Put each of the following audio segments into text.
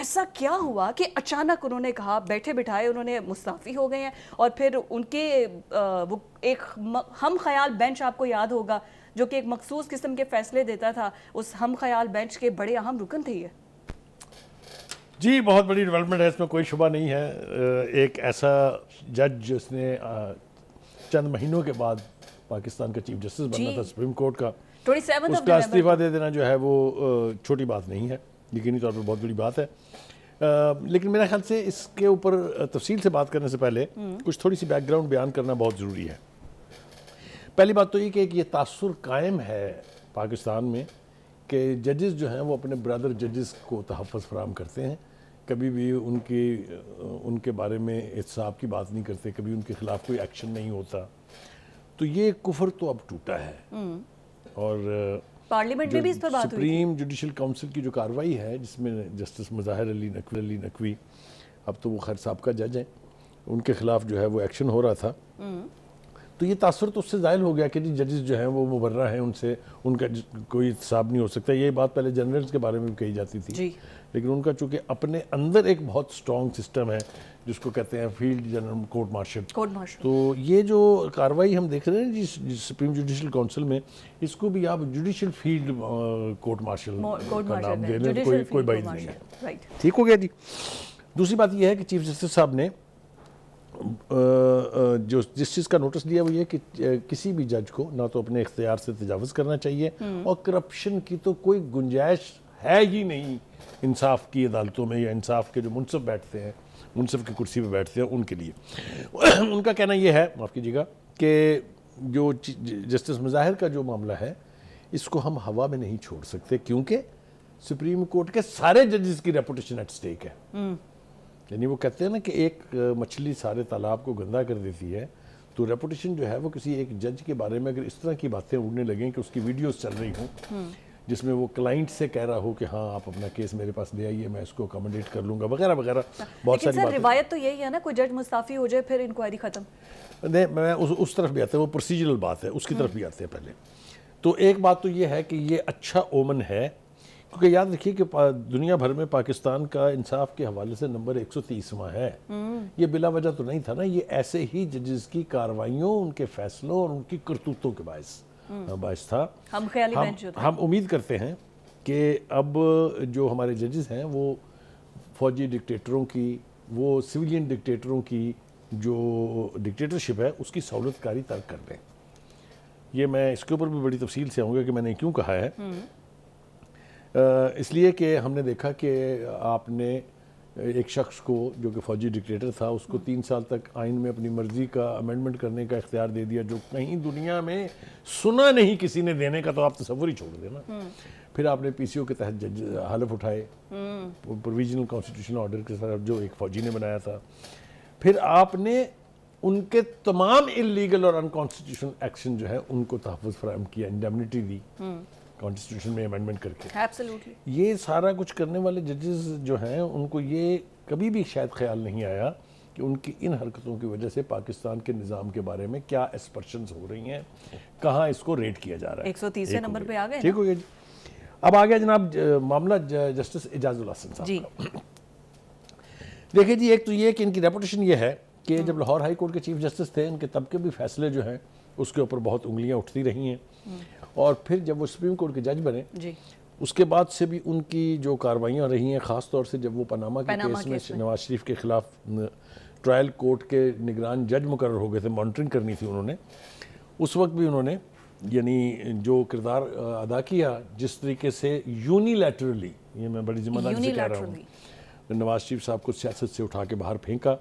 ऐसा क्या हुआ कि अचानक उन्होंने कहा बैठे बिठाए उन्होंने मुस्ताफ़ी हो गए हैं और फिर उनके वो एक हम ख्याल बेंच आपको याद होगा जो कि एक मखसूस किस्म के फैसले देता था उस हम ख्याल बेंच के बड़े अहम रुकन थे ये जी बहुत बड़ी डेवलपमेंट है इसमें कोई शुबा नहीं है एक ऐसा जज जिसने चंद महीनों के बाद पाकिस्तान का चीफ जस्टिस बनना था सुप्रीम कोर्ट का उसका इस्तीफा दे देना जो है वो छोटी बात नहीं है यकीनी तौर पर बहुत बड़ी बात है आ, लेकिन मेरा ख्याल से इसके ऊपर तफसील से बात करने से पहले हम्म। कुछ थोड़ी सी बैकग्राउंड बयान करना बहुत ज़रूरी है पहली बात तो ये कि ये तासर कायम है पाकिस्तान में कि जजेस जो हैं वो अपने ब्रदर जजेस को तहफ़ फराम करते हैं कभी भी उनकी उनके बारे में एहसाब की बात नहीं करते कभी उनके ख़िलाफ़ कोई एक्शन नहीं होता तो ये कुफर तो अब टूटा है हम्म। और पार्लियामेंट में भी इस पर बात सुप्रीम जुडिशल काउंसिल की जो कार्रवाई है जिसमें जस्टिस मज़ाहिर अली नकवी अली नकवी अब तो वो खैर साहब का जज हैं उनके खिलाफ जो है वो एक्शन हो रहा था हम्म। तो ये तासर तो उससे ज़ाहिर हो गया कि जी जजेस जो हैं वो मुबर्रा हैं उनसे उनका कोई हिसाब नहीं हो सकता ये बात पहले जनरल्स के बारे में भी कही जाती थी जी। लेकिन उनका चूंकि अपने अंदर एक बहुत स्ट्रॉन्ग सिस्टम है जिसको कहते हैं field general court martial court martial तो ये जो कार्रवाई हम देख रहे हैं जिस, जिस सुप्रीम जुडिशल काउंसिल में इसको भी आप जुडिशल फील्ड कोर्ट मार्शल का नाम दे लें कोई कोई बाइज नहीं है ठीक हो गया जी दूसरी बात यह है कि चीफ जस्टिस साहब ने जो जिस चीज़ का नोटिस दिया वो ये कि किसी भी जज को ना तो अपने इख्तियार से तजावज़ करना चाहिए हम्म। और करप्शन की तो कोई गुंजाइश है ही नहीं इंसाफ की अदालतों में या इंसाफ के जो मुनसब बैठते हैं मुनसब की कुर्सी पर बैठते हैं उनके लिए उनका कहना यह है माफ़ कीजिएगा कि जो जस्टिस मज़ाहिर का जो मामला है इसको हम हवा में नहीं छोड़ सकते क्योंकि सुप्रीम कोर्ट के सारे जजेस की रेपुटेशन एट स्टेक है हम्म। यानी वो कहते हैं ना कि एक मछली सारे तालाब को गंदा कर देती है तो रेपुटेशन जो है वो किसी एक जज के बारे में अगर इस तरह की बातें उड़ने लगें कि उसकी वीडियोस चल रही हों हम्म। जिसमें वो क्लाइंट से कह रहा हो कि हाँ आप अपना केस मेरे पास ले आइए मैं इसको अकोमोडेट कर लूँगा वगैरह वगैरह अच्छा, बहुत सारी रिवायत तो यही है ना कोई जज मुस्ताफ़ी हो जाए फिर इंक्वायरी ख़त्म नहीं मैं उस, उस तरफ भी आते हैं वो प्रोसीजरल बात है उसकी तरफ हम्म। भी आते हैं पहले तो एक बात तो ये है कि ये अच्छा ओमन है क्योंकि याद रखिए कि दुनिया भर में पाकिस्तान का इंसाफ के हवाले से नंबर एक तीसवा है ये बिला वजह तो नहीं था ना ये ऐसे ही जजेस की कार्रवाइयों उनके फैसलों और उनकी करतूतों के बायस हम्म। बायस था हम ख्याली हम, हम उम्मीद करते हैं कि अब जो हमारे जजेस हैं वो फौजी डिक्टेटरों की वो सिविलियन डिक्टेटरों की जो डिक्टेटरशिप है उसकी सहूलतकारी तर्क कर दें ये मैं इसके ऊपर भी बड़ी तफसील से आऊँगा कि मैंने क्यों कहा है हम्म। इसलिए कि हमने देखा कि आपने एक शख्स को जो कि फ़ौजी डिक्टेटर था उसको हम्म। तीन साल तक आइन में अपनी मर्ज़ी का अमेंडमेंट करने का इख्तियार दे दिया जो कहीं दुनिया में सुना नहीं किसी ने देने का तो आप तस्वुर ही छोड़ देना हम्म। फिर आपने पीसीओ के तहत जज हलफ उठाए प्रोविजनल कॉन्स्टिट्यूशन ऑर्डर के साथ जो एक फ़ौजी ने बनाया था फिर आपने उनके तमाम इलीगल और अनकॉन्स्टिट्यूशन एक्शन जो है उनको तहफ़ फ्राहम किया इंडेमनिटी दी हम्म। कॉन्स्टिट्यूशन में अमेंडमेंट करके Absolutely. ये सारा कुछ करने वाले जजेस जो हैं उनको ये कभी भी शायद ख्याल नहीं आया कि उनकी इन हरकतों की वजह से पाकिस्तान के निज़ाम के बारे में क्या एस्पर्शन हो रही हैं कहाँ इसको रेट किया जा रहा है एक सौ तीसरे नंबर पर आ गए ठीक हो गया अब आ गया जनाब मामला जस्टिस एजाजुल हसन साहब देखिए जी एक तो ये कि इनकी रेपुटेशन ये है कि हाँ। जब लाहौर हाई कोर्ट के चीफ जस्टिस थे इनके तब के भी फैसले जो हैं उसके ऊपर बहुत उंगलियां उठती रही हैं और फिर जब वो सुप्रीम कोर्ट के जज बने जी उसके बाद से भी उनकी जो कार्रवाइयाँ रही हैं ख़ासतौर से जब वो पनामा के केस में नवाज शरीफ के ख़िलाफ़ ट्रायल कोर्ट के निगरान जज मुकर हो गए थे मॉनिटरिंग करनी थी उन्होंने उस वक्त भी उन्होंने यानी जो किरदार अदा किया जिस तरीके से यूनिलैटरली ये मैं बड़ी जिम्मेदारी से कह रहा हूँ नवाज शरीफ साहब को सियासत से उठा के बाहर फेंका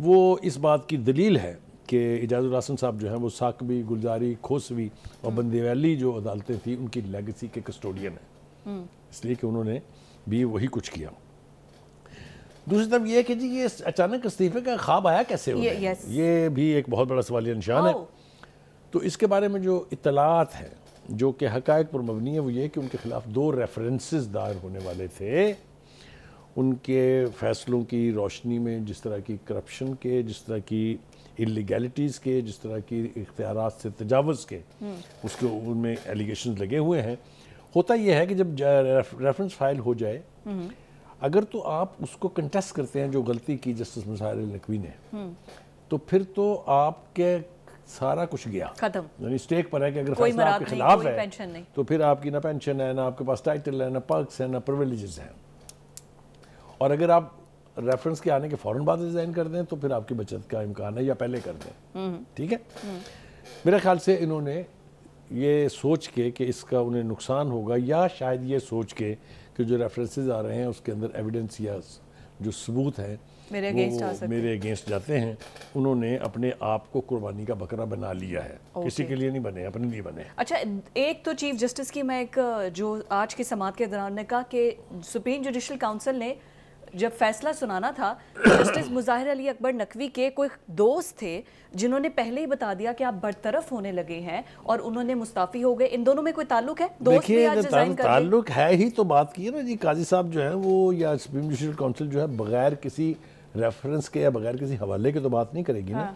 वो इस बात की दलील है कि एजाज़ुल आसम साहब जो हैं वो साकबी गुलजारी खोसवी और हम्म। बंदेवैली जो अदालतें थी उनकी लेगेसी के कस्टोडियन हैं हम्म। इसलिए कि उन्होंने भी वही कुछ किया दूसरी तरफ ये कि जी ये अचानक इस्तीफे का ख्वाब आया कैसे हो ये, ये भी एक बहुत बड़ा सवाल निशान है oh। तो इसके बारे में जो इतलात है जो कि हक़ पर मबनी है वो ये कि उनके ख़िलाफ़ दो रेफरेंसेस दायर होने वाले थे उनके फ़ैसलों की रोशनी में जिस तरह की करप्शन के जिस तरह की इलीगैलिटीज़ के जिस तरह की इख्तियार से तजावज़ के हम्म। उसके उनमें एलिगेशन लगे हुए हैं होता यह है कि जब रेफरेंस फाइल हो जाए हम्म। अगर तो आप उसको कंटेस्ट करते हैं जो गलती की जस्टिस मुसार नकवी ने हम्म। तो फिर तो आपके सारा कुछ गया खत्म यानी स्टेक पर है कि अगर फैसला आपके खिलाफ है तो फिर आपकी ना पेंशन है ना आपके पास टाइटल है ना पर्क्स है ना प्रिविलेजेस हैं और अगर आप रेफरेंस के आने के फ़ौरन बाद रिज़ाइन कर दें तो फिर आपकी बचत का इम्कान है या पहले कर दें ठीक है मेरे ख्याल से इन्होंने ये सोच के कि इसका उन्हें नुकसान होगा या शायद ये सोच के कि जो रेफरेंसेस आ रहे हैं उसके अंदर एविडेंस या जो सबूत हैं मेरे अगेंस्ट मेरे अगेंस्ट जाते हैं उन्होंने अपने आप को कुर्बानी का बकरा बना लिया है okay. किसी के लिए नहीं बने अपने लिए बने अच्छा एक तो चीफ जस्टिस की मैं एक जो आज के समाज के दौरान ने कहा कि सुप्रीम जुडिशल काउंसिल ने जब फैसला सुनाना था तो जस्टिस मुजाहिर अली अकबर नकवी के कोई दोस्त थे जिन्होंने पहले ही बता दिया कि आप बरतरफ होने लगे हैं और उन्होंने मुस्ताफी हो गए इन दोनों में कोई ताल्लुक है दोस्त ताल्लुक है ही तो बात की है ना जी काजी साहब जो है वो या सुप्रीम जुडिशल काउंसिल जो है बगैर किसी रेफरेंस के या बगैर किसी हवाले के तो बात नहीं करेगी हाँ। ना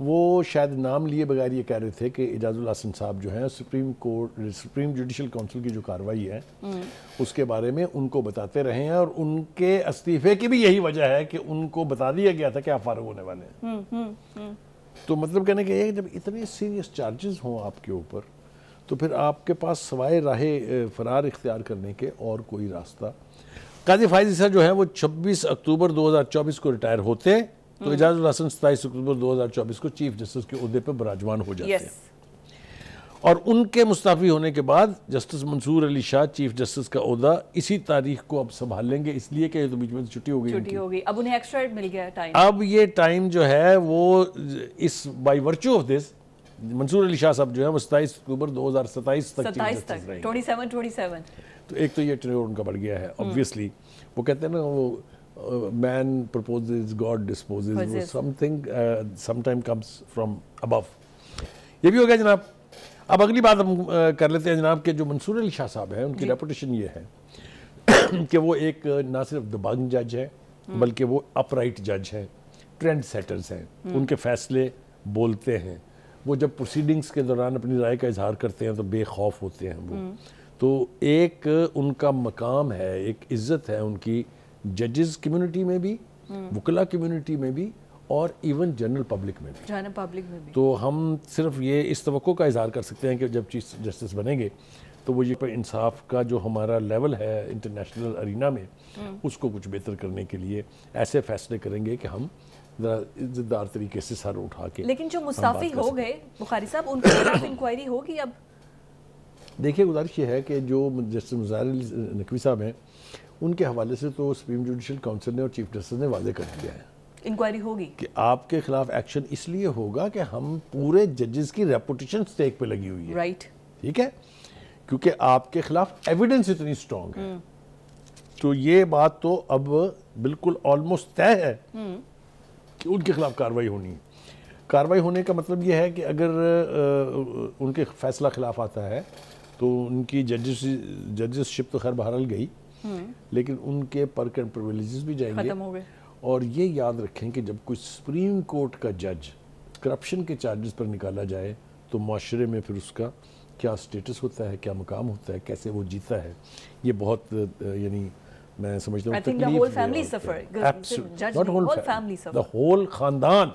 वो शायद नाम लिए बगैर ये कह रहे थे कि एजाजुल हसन साहब जो हैं supreme court supreme judicial council की जो कार्रवाई है हम्म। उसके बारे में उनको बताते रहे हैं और उनके इस्तीफे की भी यही वजह है कि उनको बता दिया गया था कि आप फारग होने वाले हैं हम्म, हम्म, तो मतलब कहने का जब इतने सीरियस चार्जेस हों आपके ऊपर तो फिर आपके पास सवाए राह फरार इख्तियार करने के और कोई रास्ता काजी फायजी सर जो है वो 26 अक्टूबर 2024 को रिटायर होते तो एजाज हसन सताईस अक्टूबर 2024 को चीफ जस्टिस के अहदे पर बराजमान हो जाते हैं और उनके मुस्ताफ़ी होने के बाद justice Mansoor Ali Shah chief justice का अहदा इसी तारीख को अब संभाल लेंगे इसलिए कि तो बीच में छुट्टी हो गई छुट्टी हो गई अब उन्हें एक्स्ट्रा मिल गया टाइम अब ये टाइम जो है वो इस by virtue of this Mansoor Ali Shah साहब जो है वो सताईस अक्टूबर दो हज़ार सताईस तक सताईस तक ट्वेंटी सेवन ट्वेंटी सेवन तो एक तो ये ट्रेन उनका बढ़ गया है ऑब्वियसली हम्म। वो कहते हैं ना वो man proposes, God disposes. वो something uh, sometime comes from above. ये भी हो गया जनाब अब अगली बात हम uh, कर लेते हैं जनाब के जो मंसूर अली शाह साहब हैं उनकी रेपुटेशन ये है कि वो एक uh, ना सिर्फ दबंग जज है हम्म। बल्कि वो अपराइट जज हैं ट्रेंड सेटर्स हैं हम्म। उनके फैसले बोलते हैं वो जब प्रोसीडिंग्स के दौरान अपनी राय का इजहार करते हैं तो बेखौफ होते हैं वो हम्म। तो एक उनका मकाम है एक इज्जत है उनकी जजेस कम्युनिटी में भी hmm. वकला कम्युनिटी में भी और इवन जनरल पब्लिक में भी जनरल पब्लिक में भी तो हम सिर्फ ये इस तो का इजहार कर सकते हैं कि जब चीफ जस्टिस बनेंगे तो वो ये इंसाफ का जो हमारा लेवल है इंटरनेशनल अरीना में hmm. उसको कुछ बेहतर करने के लिए ऐसे फैसले करेंगे कि हम इज्जतदार तरीके से सर उठा के लेकिन जो मुस्ताफी हो गए बुखारी साहब उनके इंक्वायरी होगी अब देखिए गुजारिश ये है कि जो जस्टिस मुजाहिर नकवी साहब हैं उनके हवाले से तो सुप्रीम जुडिशल काउंसिल ने और चीफ जस्टिस ने वादे कर दिया है इंक्वायरी होगी कि आपके खिलाफ एक्शन इसलिए होगा कि हम पूरे जजेस की रेपुटेशन स्टेक पे लगी हुई है राइट right. ठीक है क्योंकि आपके खिलाफ एविडेंस इतनी स्ट्रांग है hmm. तो ये बात तो अब बिल्कुल ऑलमोस्ट तय है hmm. कि उनके खिलाफ कार्रवाई होनी है कार्रवाई होने का मतलब यह है कि अगर उनके फैसला खिलाफ आता है तो उनकी जजेस जजेसशिप तो खैर बहरल गई हम्म। लेकिन उनके पर्क एंड प्रिविलेज भी जाएंगे और ये याद रखें कि जब कोई सुप्रीम कोर्ट का जज करप्शन के चार्जेस पर निकाला जाए तो माशरे में फिर उसका क्या स्टेटस होता है क्या मकाम होता है कैसे वो जीता है ये बहुत यानी मैं समझता हूँ द होल खानदान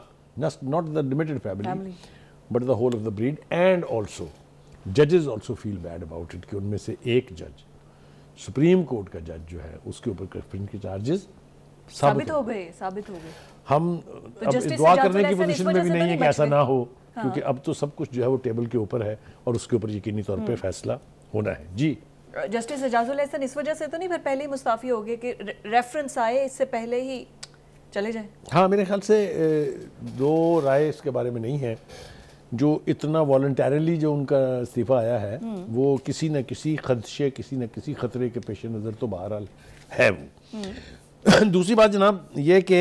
not the limited family but the whole of the breed and also जजेज also feel bad about it कि उनमें से एक जज सुप्रीम कोर्ट का जज जो है उसके ऊपर के चार्जेस साबित हो गए साबित हो गए हम तो अब दुआ करने की पोजीशन में भी नहीं है कि ऐसा ना हो हाँ। क्योंकि अब तो सब कुछ जो है वो टेबल के ऊपर है और उसके ऊपर यकीनी तौर पर हम्म। फैसला होना है जी जस्टिस एजाजुल एहसन इस वजह से तो नहीं फिर पहले ही मुस्ताफी हो गए कि रेफरेंस आए इससे पहले ही चले जाए हाँ मेरे ख्याल से दो राय इसके बारे में नहीं है जो इतना वॉल्टरली जो उनका इस्तीफ़ा आया है वो किसी न किसी खदशे किसी न किसी ख़तरे के पेश नज़र तो बहरहाल है वो दूसरी बात जनाब ये कि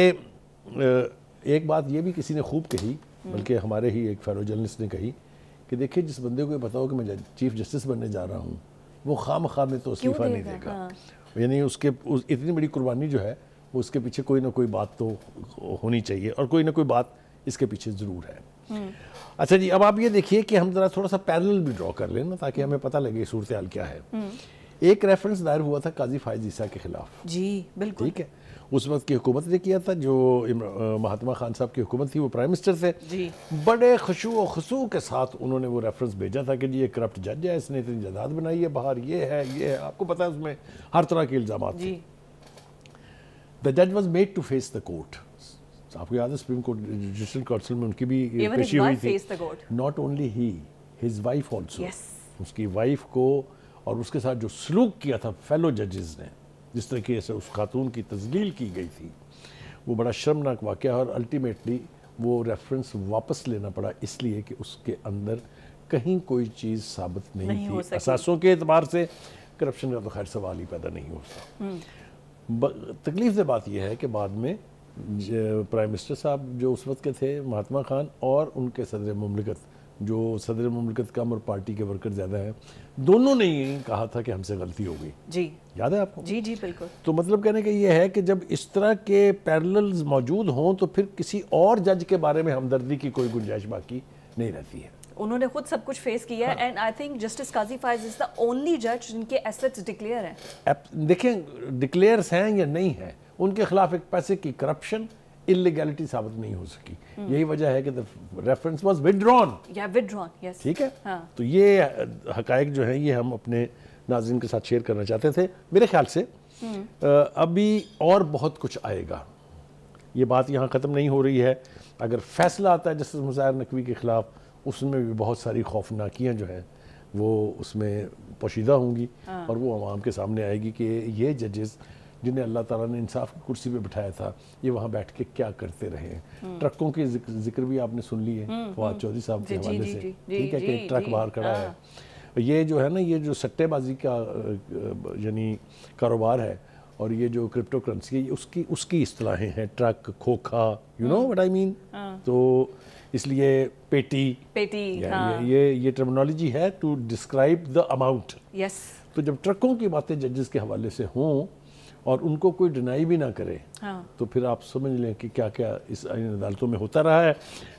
एक बात ये भी किसी ने खूब कही बल्कि हमारे ही एक फेलो जर्नलिस्ट ने कही कि देखिए जिस बंदे को ये बताओ कि मैं चीफ जस्टिस बनने जा रहा हूँ वो खाम खाम में तो इस्तीफ़ा नहीं देगा हाँ। यानी उसके उस, इतनी बड़ी कुर्बानी जो है वो उसके पीछे कोई ना कोई बात तो होनी चाहिए और कोई ना कोई बात इसके पीछे ज़रूर है हम्म। अच्छा जी अब आप ये देखिए कि हम जरा थोड़ा सा पैरल भी ड्रॉ कर लेना ताकि हमें पता लगे सूरत हाल क्या है हम्म। एक रेफरेंस दायर हुआ था काजी फायज ईसा के खिलाफ जी बिल्कुल ठीक है उस वक्त की हुकूमत ने किया था जो महात्मा खान साहब की हुकूमत थी वो प्राइम मिनिस्टर थे जी बड़े खशु व खसू के साथ उन्होंने वो रेफरेंस भेजा था कि जी ये करप्ट जज है इसने इतनी जदाद बनाई है बाहर ये है ये है आपको पता है उसमें हर तरह के इल्ज़ाम द जज was made to face the court आपको याद है सुप्रीम कोर्ट जुडिशल काउंसिल में उनकी भी पेशी हुई थी not only he his wife also उसकी वाइफ को और उसके साथ जो सलूक किया था फेलो जजेस ने जिस तरीके से उस खातून की तजलील की गई थी वो बड़ा शर्मनाक वाक़ है और अल्टीमेटली वो रेफरेंस वापस लेना पड़ा इसलिए कि उसके अंदर कहीं कोई चीज़ साबित नहीं, नहीं थी असासों के अतबार से करप्शन का तो खैर सवाल ही पैदा नहीं होता हम्म। तकलीफ से बात यह है कि बाद में प्राइम मिनिस्टर साहब जो उस वक्त के थे महात्मा खान और उनके सदर ममलिकत जो सदर ममलिकत कम और पार्टी के वर्कर ज़्यादा हैं दोनों ने ये कहा था कि हमसे गलती हो गई जी याद है आपको जी जी बिल्कुल तो मतलब कहने का ये है कि जब इस तरह के पैरल्स मौजूद हों तो फिर किसी और जज के बारे में हमदर्दी की कोई गुंजाइश बाकी नहीं रहती है उन्होंने खुद सब कुछ फेस किया है and I think justice Qazi Faez is the only जज जिनके एसेट्स डिक्लेयर हैं देखें डिक्लेयर्स हैं या नहीं है उनके खिलाफ एक पैसे की करप्शन इलीगैलिटी साबित नहीं हो सकी हम्म। यही वजह है कि द रेफरेंस वाज विड्रॉन या विड्रॉन यस ठीक है हाँ. तो ये हकायक जो है ये हम अपने नाजिन के साथ शेयर करना चाहते थे मेरे ख्याल से हम्म। अभी और बहुत कुछ आएगा ये बात यहाँ ख़त्म नहीं हो रही है अगर फैसला आता है जस्टिस मुजाहिर नकवी के ख़िलाफ़ उसमें भी बहुत सारी खौफनाकियाँ जो हैं वो उसमें पोशीदा होंगी हाँ। और वो आवाम के सामने आएगी कि ये जजेस जिन्हें अल्लाह ताला ने इंसाफ की कुर्सी पे बिठाया था ये वहाँ बैठ के क्या करते रहे हैं हम्म। ट्रकों के जिक्र भी आपने सुन लिए हम्म, हम्म। फवाद चौधरी साहब के हवाले से ठीक है कि ट्रक बाहर खड़ा हाँ। है ये जो है ना ये जो सट्टेबाजी का यानी कारोबार है और ये जो क्रिप्टो करेंसी है उसकी उसकी असलाहें हैं ट्रक खोखा you know what I mean तो इसलिए पेटी पेटी हाँ. ये ये, ये टर्मिनोलॉजी है to describe the amount yes तो जब ट्रकों की बातें जजेस के हवाले से हों और उनको कोई डिनाई भी ना करे हाँ। तो फिर आप समझ लें कि क्या क्या इस आइन अदालतों में होता रहा है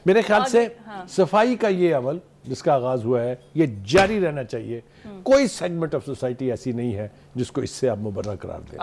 मेरे ख्याल से हाँ। सफाई का ये अमल जिसका आगाज हुआ है ये जारी रहना चाहिए हम्म। कोई सेगमेंट ऑफ सोसाइटी ऐसी नहीं है जिसको इससे आप मुबर करार दें